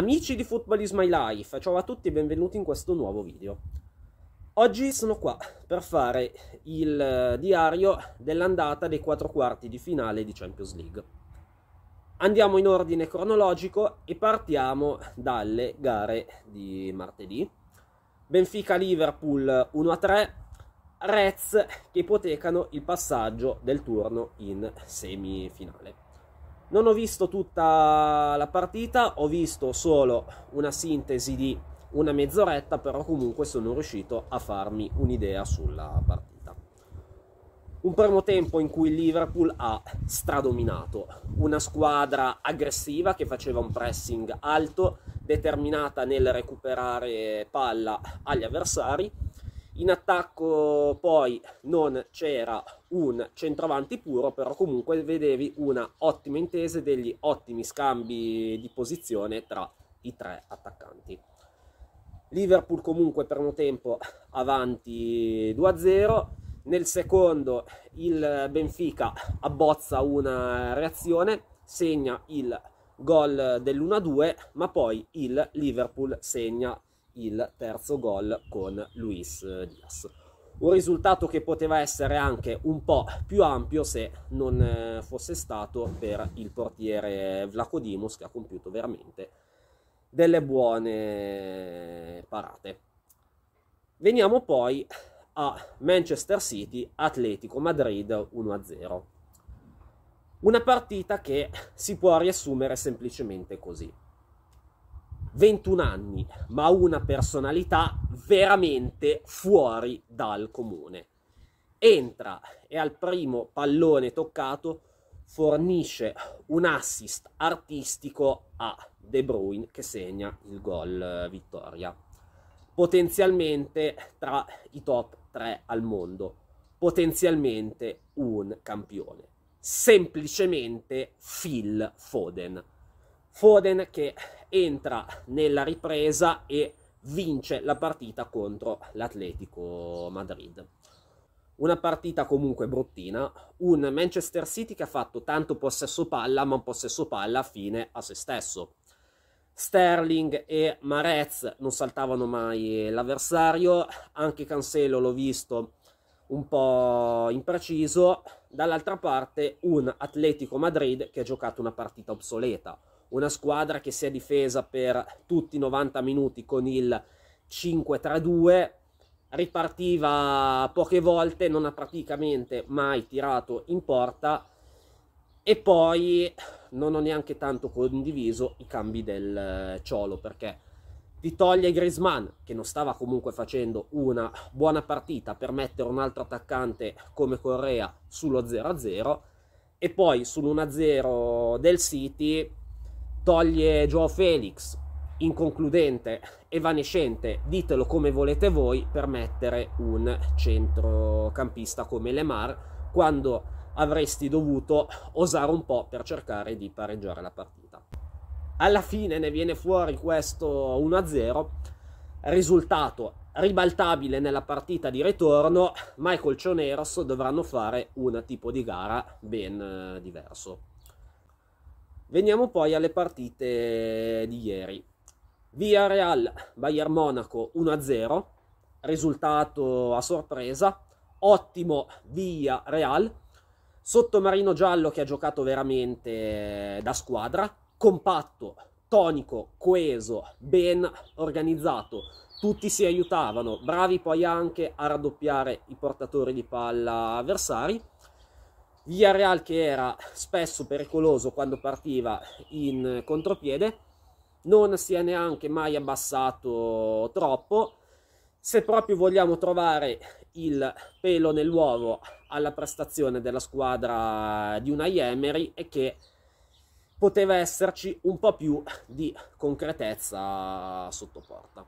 Amici di Football is My Life, ciao a tutti e benvenuti in questo nuovo video. Oggi sono qua per fare il eh, diario dell'andata dei quattro quarti di finale di Champions League. Andiamo in ordine cronologico e partiamo dalle gare di martedì. Benfica-Liverpool 1-3, Reds che ipotecano il passaggio del turno in semifinale. Non ho visto tutta la partita, ho visto solo una sintesi di una mezz'oretta, però comunque sono riuscito a farmi un'idea sulla partita. Un primo tempo in cui il Liverpool ha stradominato, una squadra aggressiva che faceva un pressing alto, determinata nel recuperare palla agli avversari, in attacco poi non c'era un centravanti puro, però comunque vedevi una ottima intesa e degli ottimi scambi di posizione tra i tre attaccanti. Liverpool comunque per un tempo avanti 2-0, nel secondo il Benfica abbozza una reazione, segna il gol dell'1-2, ma poi il Liverpool segna il terzo gol con Luis eh, Diaz. Un risultato che poteva essere anche un po' più ampio se non eh, fosse stato per il portiere Vlacodimus che ha compiuto veramente delle buone parate. Veniamo poi a Manchester City Atletico Madrid 1-0. Una partita che si può riassumere semplicemente così. 21 anni, ma una personalità veramente fuori dal comune. Entra e al primo pallone toccato fornisce un assist artistico a De Bruyne che segna il gol eh, vittoria. Potenzialmente tra i top 3 al mondo, potenzialmente un campione, semplicemente Phil Foden. Foden che entra nella ripresa e vince la partita contro l'Atletico Madrid. Una partita comunque bruttina, un Manchester City che ha fatto tanto possesso palla, ma un possesso palla fine a se stesso. Sterling e Marez non saltavano mai l'avversario, anche Cancelo l'ho visto un po' impreciso, dall'altra parte un Atletico Madrid che ha giocato una partita obsoleta, una squadra che si è difesa per tutti i 90 minuti con il 5-3-2, ripartiva poche volte, non ha praticamente mai tirato in porta e poi non ho neanche tanto condiviso i cambi del eh, Ciolo perché ti toglie Griezmann che non stava comunque facendo una buona partita per mettere un altro attaccante come Correa sullo 0-0 e poi sull'1-0 del City toglie Joe Felix, inconcludente, evanescente, ditelo come volete voi, per mettere un centrocampista come Lemar, quando avresti dovuto osare un po' per cercare di pareggiare la partita. Alla fine ne viene fuori questo 1-0, risultato ribaltabile nella partita di ritorno, ma i colcioneros dovranno fare un tipo di gara ben eh, diverso. Veniamo poi alle partite di ieri. Via Real, Bayern Monaco 1-0, risultato a sorpresa, ottimo via Real, sottomarino giallo che ha giocato veramente da squadra, compatto, tonico, coeso, ben organizzato, tutti si aiutavano, bravi poi anche a raddoppiare i portatori di palla avversari Villarreal che era spesso pericoloso quando partiva in contropiede, non si è neanche mai abbassato troppo. Se proprio vogliamo trovare il pelo nell'uovo alla prestazione della squadra di una Emery è che poteva esserci un po' più di concretezza sotto porta.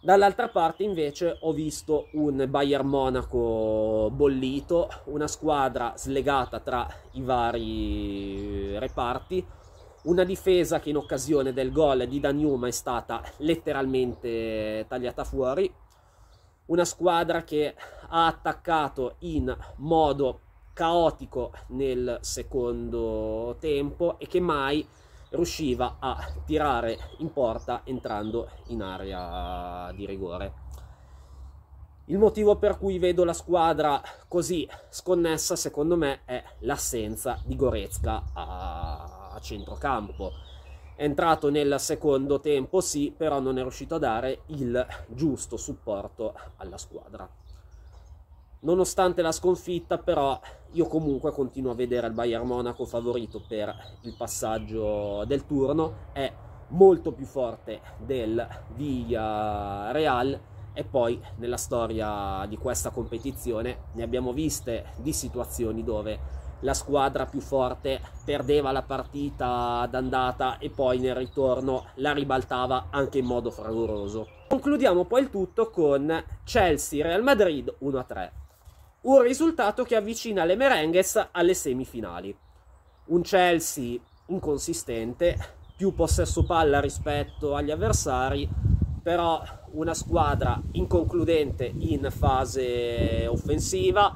Dall'altra parte invece ho visto un Bayern Monaco bollito, una squadra slegata tra i vari reparti, una difesa che in occasione del gol di Daniuma è stata letteralmente tagliata fuori, una squadra che ha attaccato in modo caotico nel secondo tempo e che mai riusciva a tirare in porta entrando in area di rigore. Il motivo per cui vedo la squadra così sconnessa, secondo me, è l'assenza di Goretzka a, a centrocampo. È entrato nel secondo tempo, sì, però non è riuscito a dare il giusto supporto alla squadra. Nonostante la sconfitta, però, io comunque continuo a vedere il Bayern Monaco favorito per il passaggio del turno. È molto più forte del Villa Real. E poi nella storia di questa competizione ne abbiamo viste di situazioni dove la squadra più forte perdeva la partita d'andata e poi nel ritorno la ribaltava anche in modo fragoroso. Concludiamo poi il tutto con Chelsea-Real Madrid 1-3 un risultato che avvicina le merengues alle semifinali. Un Chelsea inconsistente, più possesso palla rispetto agli avversari, però una squadra inconcludente in fase offensiva,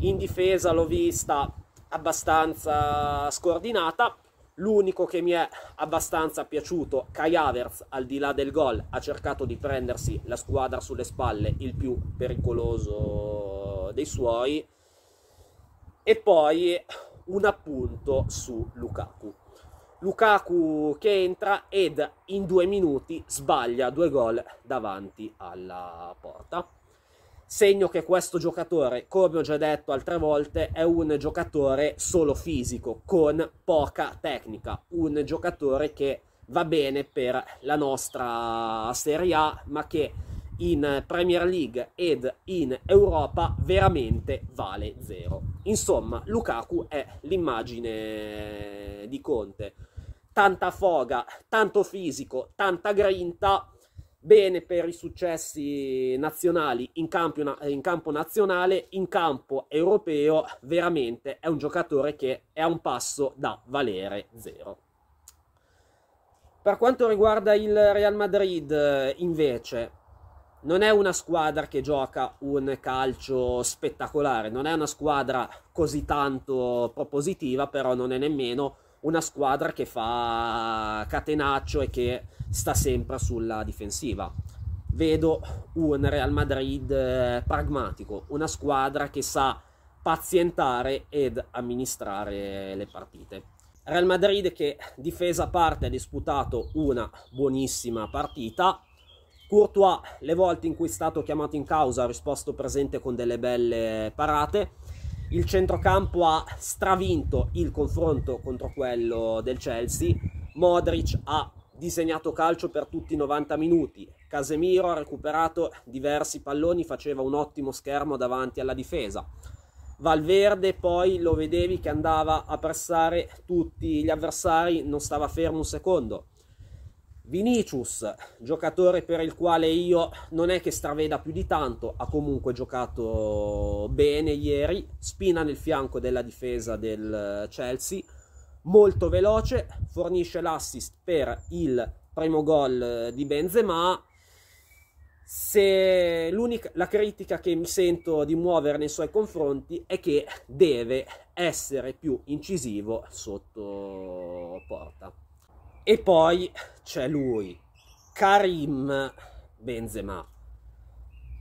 in difesa l'ho vista abbastanza scordinata. L'unico che mi è abbastanza piaciuto, Kai Havertz, al di là del gol, ha cercato di prendersi la squadra sulle spalle il più pericoloso dei suoi e poi un appunto su Lukaku. Lukaku che entra ed in due minuti sbaglia due gol davanti alla porta. Segno che questo giocatore, come ho già detto altre volte, è un giocatore solo fisico, con poca tecnica, un giocatore che va bene per la nostra Serie A, ma che in Premier League ed in Europa veramente vale zero. Insomma, Lukaku è l'immagine di Conte. Tanta foga, tanto fisico, tanta grinta, bene per i successi nazionali in campo, in campo nazionale, in campo europeo, veramente è un giocatore che è a un passo da valere zero. Per quanto riguarda il Real Madrid, invece, non è una squadra che gioca un calcio spettacolare, non è una squadra così tanto propositiva, però non è nemmeno una squadra che fa catenaccio e che sta sempre sulla difensiva. Vedo un Real Madrid eh, pragmatico, una squadra che sa pazientare ed amministrare le partite. Real Madrid che difesa a parte ha disputato una buonissima partita, Courtois, le volte in cui è stato chiamato in causa, ha risposto presente con delle belle parate. Il centrocampo ha stravinto il confronto contro quello del Chelsea. Modric ha disegnato calcio per tutti i 90 minuti. Casemiro ha recuperato diversi palloni, faceva un ottimo schermo davanti alla difesa. Valverde poi lo vedevi che andava a pressare tutti gli avversari, non stava fermo un secondo. Vinicius, giocatore per il quale io non è che straveda più di tanto, ha comunque giocato bene ieri, spina nel fianco della difesa del eh, Chelsea, molto veloce, fornisce l'assist per il primo gol eh, di Benzema. Se la critica che mi sento di muovere nei suoi confronti è che deve essere più incisivo sotto porta. E poi c'è lui, Karim Benzema,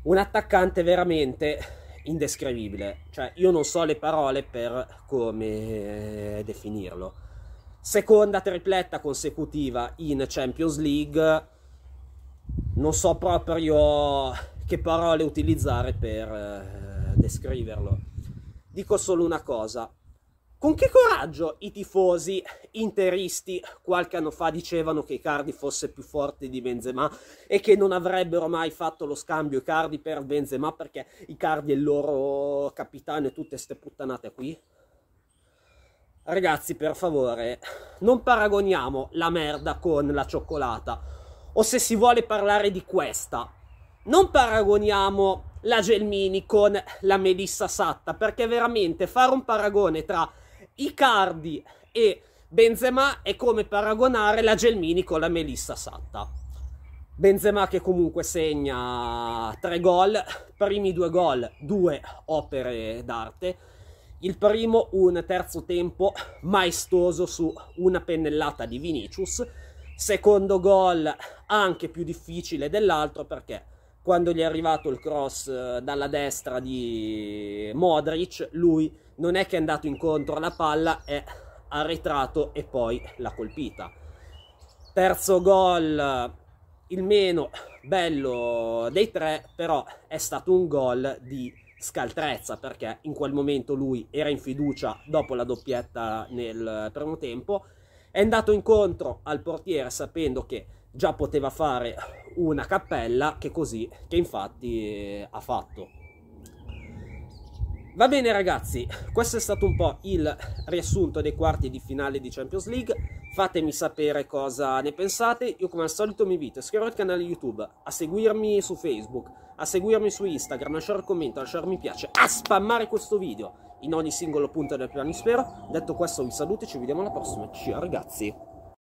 un attaccante veramente indescrivibile, cioè io non so le parole per come eh, definirlo. Seconda tripletta consecutiva in Champions League, non so proprio che parole utilizzare per eh, descriverlo. Dico solo una cosa, con che coraggio i tifosi interisti qualche anno fa dicevano che Icardi fosse più forte di Benzema e che non avrebbero mai fatto lo scambio Icardi per Benzema perché Icardi è il loro capitano e tutte ste puttanate qui? Ragazzi, per favore, non paragoniamo la merda con la cioccolata. O se si vuole parlare di questa, non paragoniamo la Gelmini con la Melissa Satta, perché veramente fare un paragone tra Icardi e Benzema è come paragonare la Gelmini con la Melissa Satta. Benzema che comunque segna tre gol, primi due gol, due opere d'arte. Il primo un terzo tempo maestoso su una pennellata di Vinicius. Secondo gol anche più difficile dell'altro perché quando gli è arrivato il cross eh, dalla destra di Modric, lui non è che è andato incontro alla palla, è arretrato e poi l'ha colpita. Terzo gol, il meno bello dei tre, però è stato un gol di scaltrezza perché in quel momento lui era in fiducia dopo la doppietta nel primo tempo, è andato incontro al portiere sapendo che già poteva fare una cappella che così, che infatti eh, ha fatto. Va bene ragazzi, questo è stato un po' il riassunto dei quarti di finale di Champions League, fatemi sapere cosa ne pensate, io come al solito mi invito a iscrivervi al canale YouTube, a seguirmi su Facebook, a seguirmi su Instagram, lasciare un commento, a lasciare mi piace, a spammare questo video in ogni singolo punto del piano spero detto questo vi saluto e ci vediamo alla prossima, ciao ragazzi!